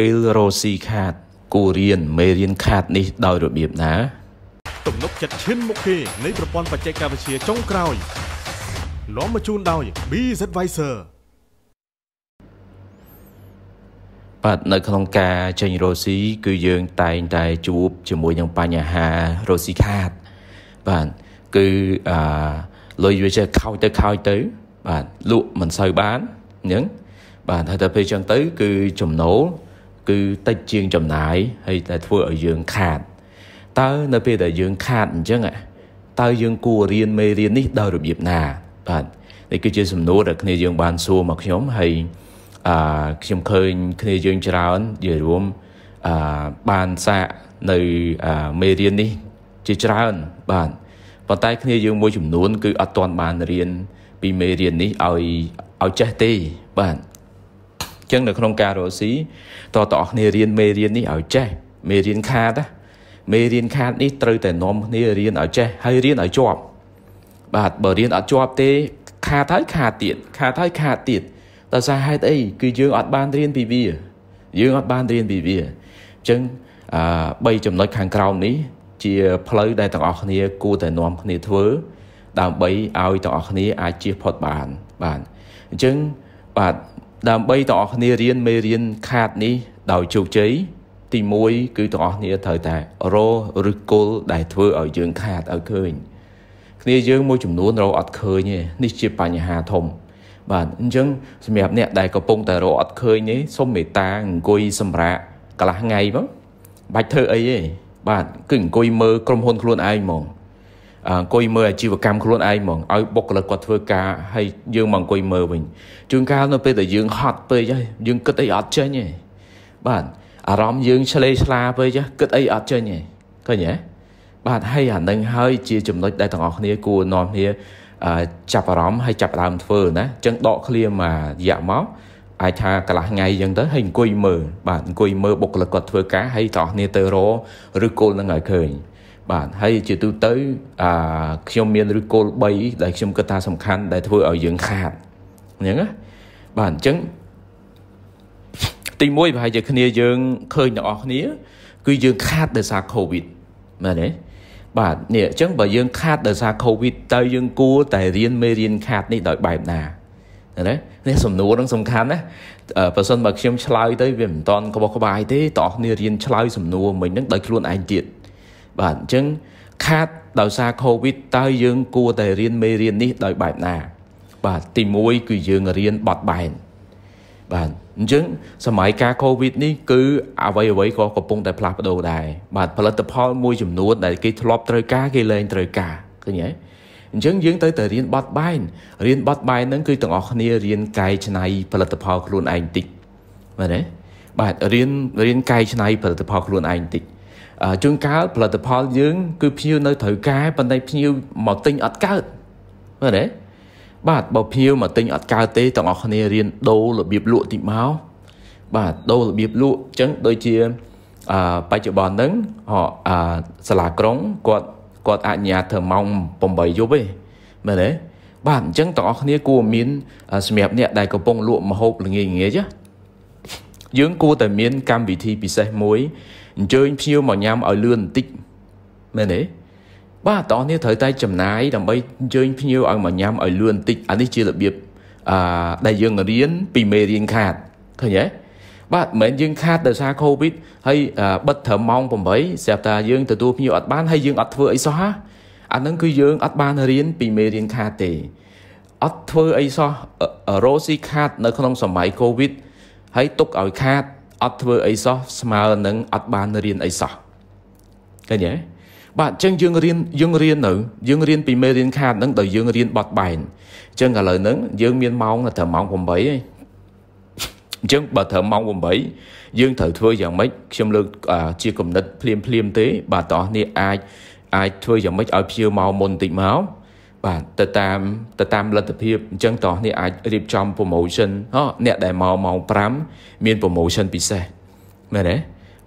ពេលរោស៊ីខាតគួររៀនមេរៀនខាតនេះដោយរបៀបណាទំនុកចិត្តឈានមុខគេនៃប្រព័ន្ធបច្ចេកវិទ្យាចុងក្រោយនាំមកជូនដោយ BZ Advisor បាទនៅក្នុងការចេញរោស៊ីគឺយើង តែងតែជួបជាមួយនឹងបញ្ហារោស៊ីខាតបាទគឺអឺលុយវាចេះខោចទៅខោចទៅ បាទលក់មិនសូវបានអញ្ចឹងបាទហើយដល់ពេលអញ្ចឹងទៅ គឺចំណូលគឺតិចជាងចំណាយហើយតែធ្វើឲ្យយើងខាតតើនៅពេលដែលយើងខាតអញ្ចឹងតើយើងគួររៀនមេរៀននេះដោយរបៀបណាបាទនេះគឺជាសំណួរដែលគ្នាយើង បានសួរមកខ្ញុំហើយអឺខ្ញុំឃើញគ្នាយើងច្រើននិយាយរួមអឺបានសាកនៅមេរៀននេះ ជាច្រើនបាទប៉ុន្តែគ្នាយើងមួយ ចំនួន គឺអត់ទាន់បានរៀនពីមេរៀននេះឲ្យឲ្យចេះទេបាទចឹងនៅក្នុងការរកស៊ីតើតើអ្នកគ្នារៀនមេរៀននេះឲ្យចេះមេរៀនខាតណាមេរៀនខាតនេះត្រូវតែនាំគ្នារៀនឲ្យចេះហើយរៀនឲ្យជាប់បាទបើរៀនអត់ជាប់ ទេខាតហើយខាតទៀតខាតហើយខាតទៀតដោយសារហេតុអីគឺយើងអត់បានរៀនពីវា យើងអត់បានរៀនពីវាអញ្ចឹងអឺ3ចំណុចខាងក្រោមនេះ ជា ផ្លូវដែលទាំងអស់គ្នាគួរតែនាំគ្នាធ្វើដើម្បីឲ្យទាំងអស់គ្នាអាចជៀសផុតបានបាទអញ្ចឹងបាទដើម្បីទាំងអស់គ្នារៀនមេរៀនខាតនេះដោយជោគជ័យទី1គឺទាំងអស់គ្នាត្រូវតែរឬគល់ដែលធ្វើឲ្យយើងខាតឲ្យឃើញ គ្នាយើងមួយ ចំនួនរអត់ឃើញទេនេះជាបញ្ហាធំ បាទអញ្ចឹងសម្រាប់អ្នកដែលកំពុងតែរអត់ឃើញនេះសូមមេត្តាអង្គុយសម្រាកកន្លះថ្ងៃមកបាច់ធ្វើអីទេបាទគឺអង្គុយមើលក្រុមហ៊ុន ខ្លួនឯងហ្មងអង្គុយមើលអាជីវកម្មខ្លួនឯងហ្មងឲ្យបុគ្គលិកគាត់ធ្វើការហើយយើងមកអង្គុយមើលវិញជួនកាលនៅពេលដែលយើងហត់ពេកហើយយើងគិតអីអត់ចេញទេបាទអារម្មណ៍យើងឆ្លេឆ្លាពេកគិតអីអត់ចេញទេឃើញទេបាទហើយអានឹងហើយជា ចំណុចដែលទាំងអស់គ្នាគួរនាំគ្នាចាប់អារម្មណ៍ហើយចាប់ដើមធ្វើណាចឹងដកឃ្លាមករយៈមកអាចថាកន្លះថ្ងៃអញ្ចឹងទៅហើយអង្គុយមើលបាទអង្គុយមើលបុគ្គលិកគាត់ធ្វើការហើយទាំងអស់គ្នាទៅរកឬគល់នឹងឲ្យឃើញបាទហើយជាទូទៅអាខ្ញុំមានឬគោល3ដែលខ្ញុំគិតថាសំខាន់ដែលធ្វើឲ្យយើងខាតអញ្ចឹងណាបាទអញ្ចឹងទី1ប្រហែលជាគ្នាយើងឃើញទាំងអស់គ្នា គឺយើងខាតដោយសារ COVID មែនទេបាទនេះអញ្ចឹងបើយើងខាតដោយសារ COVID ទៅយើងគួរតែរៀនមេរៀនខាតនេះដោយបែបណាណានេះសំណួរនឹងសំខាន់ណាបើសិនបើខ្ញុំឆ្លើយទៅវាមិនតន់ក្បោះក្បាយទេតោះគ្នារៀនឆ្លើយសំណួរមិញហ្នឹងដោយខ្លួនឯងទៀតបាទអញ្ចឹងខាតដោយសារ Covid តើយើងគួរតែរៀនមេរៀននេះដោយបែបណា បាទទី1គឺយើងរៀនបត់បែនបាទអញ្ចឹងសម័យកាល Covid នេះគឺអ្វីអ្វីក៏កំពុងតែផ្លាស់ប្ដូរដែរបាទផលិតផលមួយចំនួនដែលគេធ្លាប់ត្រូវការគេលែងត្រូវការឃើញទេអញ្ចឹងយើងទៅតែរៀនបត់បែនរៀនបត់បែនហ្នឹងគឺទាំងអស់គ្នារៀនកែច្នៃ ផលិតផលខ្លួនឯងតិចបាទទេបាទរៀនរៀនកែច្នៃផលិតផលខ្លួនឯងតិចជួនកាលផលិតផលយើងគឺភ្ញៀវនៅត្រូវការប៉ុន្តែភ្ញៀវមកទិញអត់កើតមែនទេបាទបើភ្ញៀវមកទិញអត់កើតទេទាំងអស់គ្នារៀនដូររបៀបលក់ទីមកបាទដូររបៀបលក់អញ្ចឹងដូចជាអឺបច្ចុប្បន្នហ្នឹងអឺសាលាក្រុងគាត់គាត់អនុញ្ញាតធ្វើម៉ោង8យប់ទេមែនទេបាទអញ្ចឹងទាំងអស់គ្នាគួរមានសម្រាប់អ្នក ដែលកំពុងលក់ម្ហូបល្ងាចល្ងាចយើងគួរតែមាន កម្មវិធីពិសេសមួយអញ្ជើញភ្ញៀវមកញ៉ាំឲ្យលឿនបន្តិចមែនទេបាទបងប្អូននេះត្រូវតែចំណាយដើម្បីអញ្ជើញភ្ញៀវឲ្យមកញ៉ាំឲ្យលឿនបន្តិចអានេះជារបៀបអឺដែលយើងរៀន ពីមេរៀនខាតឃើញទេបាទមិនមែនយើងខាតដោយសារកូវីដហើយបិទត្រឹមម៉ោង8ស្រាប់តែយើងទទួលភ្ញៀវអត់បានហើយយើងអត់ធ្វើអីសោះអាហ្នឹងគឺយើងអត់បានរៀនពីមេរៀនខាតទេអត់ធ្វើអីសោះរោស៊ីខាត នៅ ក្នុងសម័យកូវីដហើយទុកឲ្យខាតអត់ធ្វើអីសោះស្មើនឹងអត់បានរៀនអីសោះឃើញទេបាទអញ្ចឹងយើងរៀនយើងរៀននៅ យើងរៀនពីមេរៀនខាតហ្នឹងដល់យើងរៀនបត់បែនអញ្ចឹងឥឡូវហ្នឹងយើងមានម៉ោងត្រឹមម៉ោង8ហើយអញ្ចឹងបើត្រឹមម៉ោង8យើងត្រូវធ្វើយ៉ាងម៉េចខ្ញុំលើកជាគំនិតភ្លាមភ្លាមទេ បាទតោះនេះអាចអាចធ្វើយ៉ាងម៉េចឲ្យព្យាមកមុនតិចមកបាទទៅតាមទៅតាមលទ្ធភាពអញ្ចឹងតោះនេះអាចរៀបចំ promotion ហ៎អ្នកដែលមកម៉ោង5មាន promotion ពិសេសមែនទេ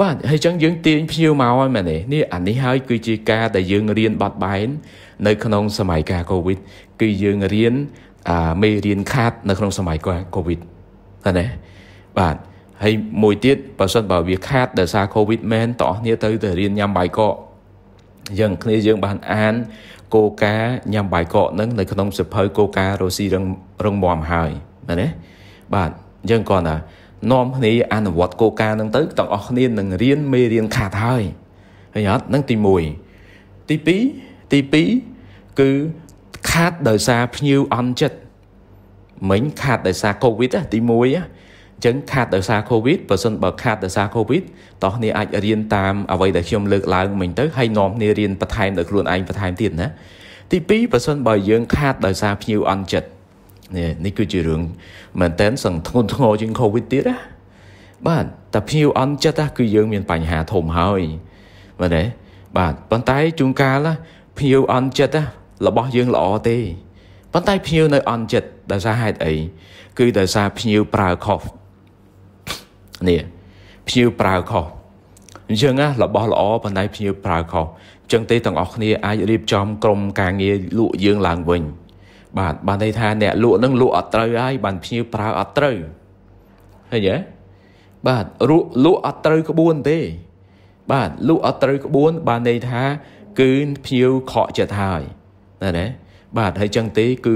បាទហើយអញ្ចឹងយើងទាញភ្ញៀវមកហើយមែនទេនេះអានេះហើយគឺជាការដែលយើងរៀនបត់បែននៅក្នុងសម័យកាល Covid គឺយើងរៀនអាមេរៀនខាត់នៅក្នុងសម័យកាល Covid ឃើញទេបាទហើយមួយទៀតបើសិនបើវាខាត់ដោយសារ Covid មែនតោះគ្នាទៅទៅរៀនញ៉ាំបាយកកយើងគ្នាយើង បាន អានគោលការណ៍ញ៉ាំបាយកកនឹងនៅក្នុងសិភៅគោលការណ៍រស៊ីរឹងរឹងមាំហើយមែនទេបាទយើងគាត់ថានាំគ្នាអនុវត្តគោលការណ៍នឹងទៅទាំងអស់គ្នានឹងរៀនមេរៀនខាត់ហើយឃើញអត់នឹងទី1ទី2ទី2គឺខាត់ដោយសារភ្ញៀវអន់ចិត្តមិញខាត់ដោយសារកូវីដទី1ចឹងខាតដោយសារ COVID បើសិនបើខាតដោយសារ COVID តោះនេះអាចរៀនតាមអ្វីដែលខ្ញុំលើកឡើង មិញទៅហើយនាំគ្នារៀនបន្ថែមដោយខ្លួនឯងបន្ថែមទៀតណាទី2បើសិនបើយើងខាតដោយសារភ្ញៀវអន់ចិត្តនេះនេះគឺជារឿងមែនតើសឹងធ្ងន់ធ្ងរជាង COVID ទៀតណាបាទតែភ្ញៀវអន់ចិត្តហ្នឹងគឺយើងមានបញ្ហាធំហើយមែនទេបាទប៉ុន្តែជួនកាលភ្ញៀវអន់ចិត្តរបស់យើងល្អទេប៉ុន្តែភ្ញៀវនៅ អន់ចិត្តដោយសារហេតុអីគឺដោយសារភ្ញៀវប្រើខុសគ្នាភ្ញៀវប្រើខុសអញ្ចឹងណារបស់ល្អប៉ុន្តែភ្ញៀវប្រើខុសអញ្ចឹងទេទាំងអស់គ្នាអាចរៀបចំក្រុមការងារលក់យើងឡើងវិញបាទបានន័យថាអ្នកលក់នឹងលក់អត់ត្រូវហើយបានភ្ញៀវប្រើអត់ត្រូវឃើញទេបាទលក់លក់អត់ត្រូវក្បួនទេ បាទលក់អត់ត្រូវក្បួន បានន័យថាគឺភ្ញៀវខកចិត្តហើយណាណាបាទហើយចឹងទេ គឺ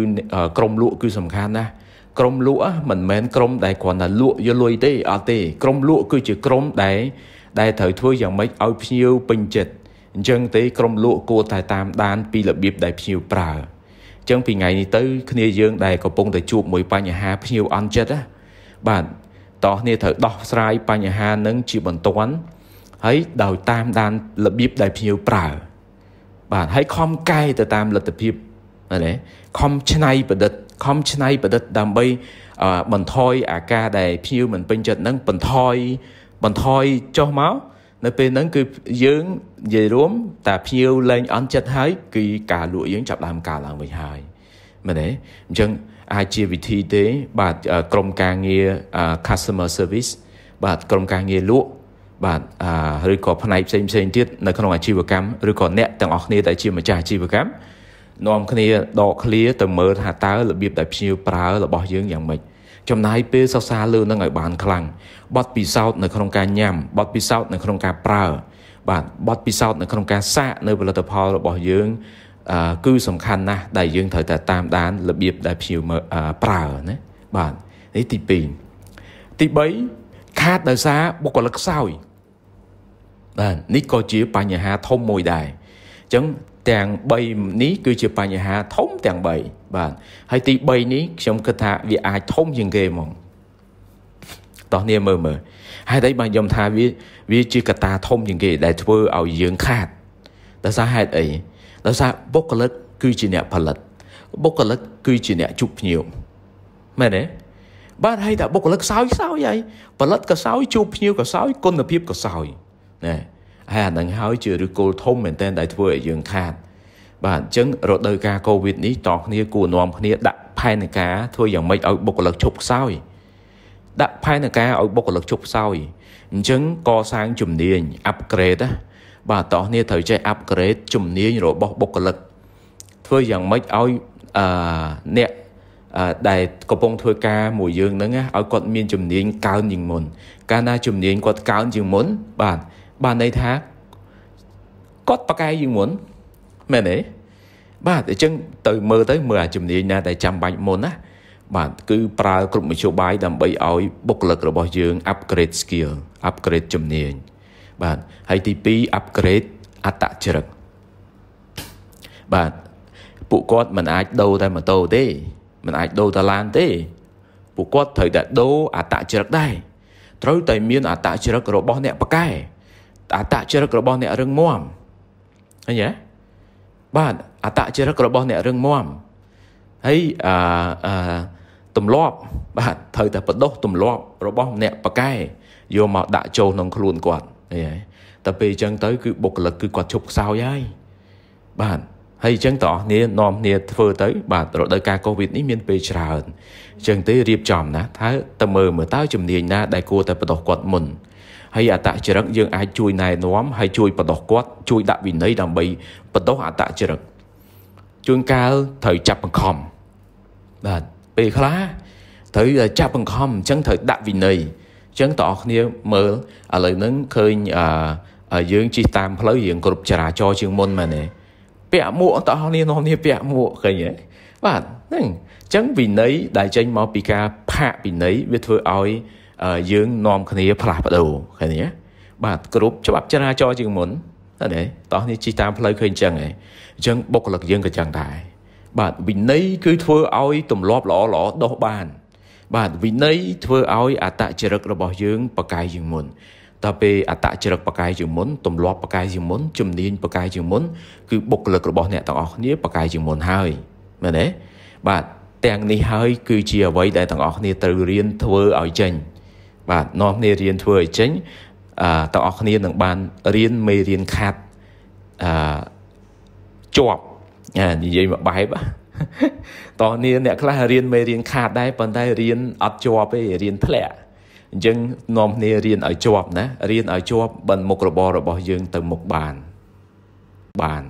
ក្រុមលក់គឺសំខាន់ណាស់ក្រុមលក់មិនមែនក្រុមដែលគ្រាន់តែលក់យលុយទេអត់ទេក្រុមលក់គឺជាក្រុមដែលដែលត្រូវធ្វើយ៉ាងម៉េចឲ្យភ្ញៀវពេញចិត្តអញ្ចឹងទេ ក្រុមលក់គួរតែតាមដានពីរបៀបដែលភ្ញៀវប្រើអញ្ចឹងពីថ្ងៃនេះទៅគ្នាយើងដែលកំពុងតែជួប មួយ បញ្ហាភ្ញៀវអន់ចិត្តបាទតោះគ្នាត្រូវដោះស្រាយបញ្ហានឹងជាបន្ទាន់ហើយដោយតាមដានរបៀបដែលភ្ញៀវប្រើ បាទហើយខំកែទៅតាមលទ្ធភាពណាខំឆ្នៃប្រឌិតខំច្នៃប្រឌិតដើម្បីបន្ថយអាការដែលភ្ញៀវមិនពេញចិត្តហ្នឹងបន្ថយបន្ថយចុះមកនៅពេលហ្នឹងគឺយើងនិយាយរួម តាភ្ញៀវលែងអន់ចិត្តហើយគឺការលក់យើងចាប់ដើមកើនឡើងវិញហើយមែនទេអញ្ចឹងអាចជាវិធីទេបាទក្រុមការងារ customer service បាទក្រុមការងារលក់បាទឬក៏ផ្នែកផ្សេងផ្សេងទៀតនៅក្នុងអាជីវកម្មឬក៏អ្នកទាំងអស់គ្នាដែលជាម្ចាស់អាជីវកម្មនាំគ្នាដកឃ្លាទៅមើលថាតើរបៀបដែលភ្ញៀវប្រើរបស់យើងយ៉ាងម៉េចចំណាយពេលសិក្សាលើនឹងឲ្យបានខ្លាំងបទពិសោធន៍នៅក្នុងការញ៉ាំបទពិសោធន៍នៅក្នុងការប្រើបាទបទពិសោធន៍នៅក្នុងការសាកនៅផលិតផលរបស់យើង គឺសំខាន់ណាស់ដែលយើងត្រូវតែតាមដានរបៀបដែលភ្ញៀវប្រើណាបាទនេះទី2ទី3ខាតដោយសារបុគ្គលិកខ្សោយបាទនេះក៏ជាបញ្ហាធំមួយដែរអញ្ចឹងទាំង3នេះគឺជាបញ្ហាធំទាំង3បាទហើយទី3នេះខ្ញុំគិតថាវាអាចធំជាងគេហ្មងតោះនេះមើលមើលហេតុអីបានខ្ញុំថាវាវាជាកត្តាធំជាងគេ ដែលធ្វើឲ្យយើងខាតដោយសារហេតុអីដោយសារបុគ្គលិកគឺជាអ្នកផលិតបុគ្គលិកគឺជាអ្នកជួបភ្ញៀវមែនទេបាទហើយតែបុគ្គលិកខ្សោយខ្សោយហើយផលិតក៏ខ្សោយជួបភ្ញៀវក៏ខ្សោយគុណភាពក៏ខ្សោយណាហើយអានឹងហើយជាឫសគល់ធំមែនទែនដែលធ្វើឲ្យយើងខាតបាទអញ្ចឹងរដូវកាលកូវីដនេះតគ្នាគួរនាំគ្នាដាក់ផែនការធ្វើយ៉ាងម៉េចឲ្យបុគ្គលិកឈប់ខ្សោយដាក់ផែនការឲ្យបុគ្គលិកឈប់ខ្សោយអញ្ចឹងកសាងជំនាញ upgrade ណាបាទតោះនេះត្រូវចេះ upgrade ជំនាញរបស់បុគ្គលិក ធ្វើយ៉ាងម៉េចឲ្យអឺអ្នកដែលកំពុងធ្វើការមួយយើងហ្នឹងឲ្យគាត់មានជំនាញកើនជាងមុនកាលណា ជំនាញគាត់កើនជាងមុនបាទបានន័យថាគាត់ប៉ាកែជាងមុនមែនទេបាទអញ្ចឹងទៅមើលទៅមើលអាជំនាញណាដែលចាំបាច់មុនណា បាទគឺប្រើ គ្រប់មធ្យោបាយដើម្បីឲ្យបុគ្គលិករបស់យើង upgrade skill upgrade ជំនាញ បាទហើយទី2 upgrade អត្តចរិតបាទពួកគាត់មិនអាចដូរតែម៉ូតូទេ មិនអាចដូរតែឡានទេពួកគាត់ត្រូវតែដូរអត្តចរិតដែរត្រូវតែមានអត្តចរិតរបស់អ្នកប៉ាកែអតចរិតរបស់អ្នករឹងមាំឃើញទេបាទអតចរិតរបស់អ្នករឹងមាំហើយអឺទម្លាប់បាទត្រូវតែបដោះទម្លាប់របស់អ្នកប៉កែយកមកដាក់ចូលក្នុងខ្លួនគាត់អីហើយតែពេលអញ្ចឹងទៅគឺបុគ្គលិកគឺគាត់ឈប់ខ្សោយហើយបាទហើយអញ្ចឹងតោះគ្នានាំគ្នាធ្វើទៅបាទរដូវកាលកូវីដនេះមានពេលច្រើនអញ្ចឹងទេរៀបចំណាថាតើមើលមើលតើជំនាញណាដែលគួរតែបដោះគាត់មុនហើយអតចរិតយើងអាចជួយណែនាំហើយជួយបដោះគាត់ជួយដាក់វិន័យដើម្បីបដោះអតចរិតជួនកាលត្រូវចាប់បង្ខំបាទពេលខ្លះត្រូវចាប់បង្ខំអញ្ចឹងត្រូវដាក់វិន័យអញ្ចឹងតើអស់គ្នាមើលឥឡូវហ្នឹងឃើញអឺយើងជិះតាមផ្លូវរៀងគ្រប់ចរាចរជាងមុនមែនទេពាក់មួកតើអស់គ្នានាំគ្នាពាក់មួកឃើញទេបាទហ្នឹងអញ្ចឹងវិន័យដែលចេញមកពីការ ផាកវិន័យវាធ្វើឲ្យយើងនាំគ្នា ផ្លាស់ប្ដូរឃើញទេបាទគ្រប់ច្បាប់ចរាចរណ៍ជាងមុនតែនេះតោះនេះជិះតាមផ្លូវឃើញអញ្ចឹងឯងអញ្ចឹងបុគ្គលិកយើងក៏អញ្ចឹងដែរបាទវិន័យគឺធ្វើឲ្យទម្លាប់ល្អល្អដោះបាន បាទវិន័យធ្វើឲ្យអតចរិតរបស់យើងប្រកែកជាងមុនតទៅអតចរិតប្រកែកជាងមុនទម្លាប់ប្រកែកជាងមុនជំនាញប្រកែកជាងមុនគឺបុគ្គលិករបស់អ្នកទាំងអស់គ្នាប្រកែកជាងមុនហើយមែនទេបាទទាំងនេះហើយ គឺជាអ្វី ដែលទាំងអស់គ្នាត្រូវរៀន ធ្វើឲ្យចេញបាទនាំគ្នារៀនធ្វើឲ្យចេញអឺទាំងអស់គ្នានឹងបានរៀនមេរៀនខាត់អឺជាប់និយាយមួយបែបតោះនេះអ្នកខ្លះរៀនមេរៀនខាត់ដែរប៉ុន្តែរៀនអត់ជាប់ទេរៀនធ្លាក់អញ្ចឹងនាំគ្នារៀនឲ្យជាប់ណារៀនឲ្យជាប់បិណ្ឌមុខរបររបស់ យើងទៅមុខបានបាន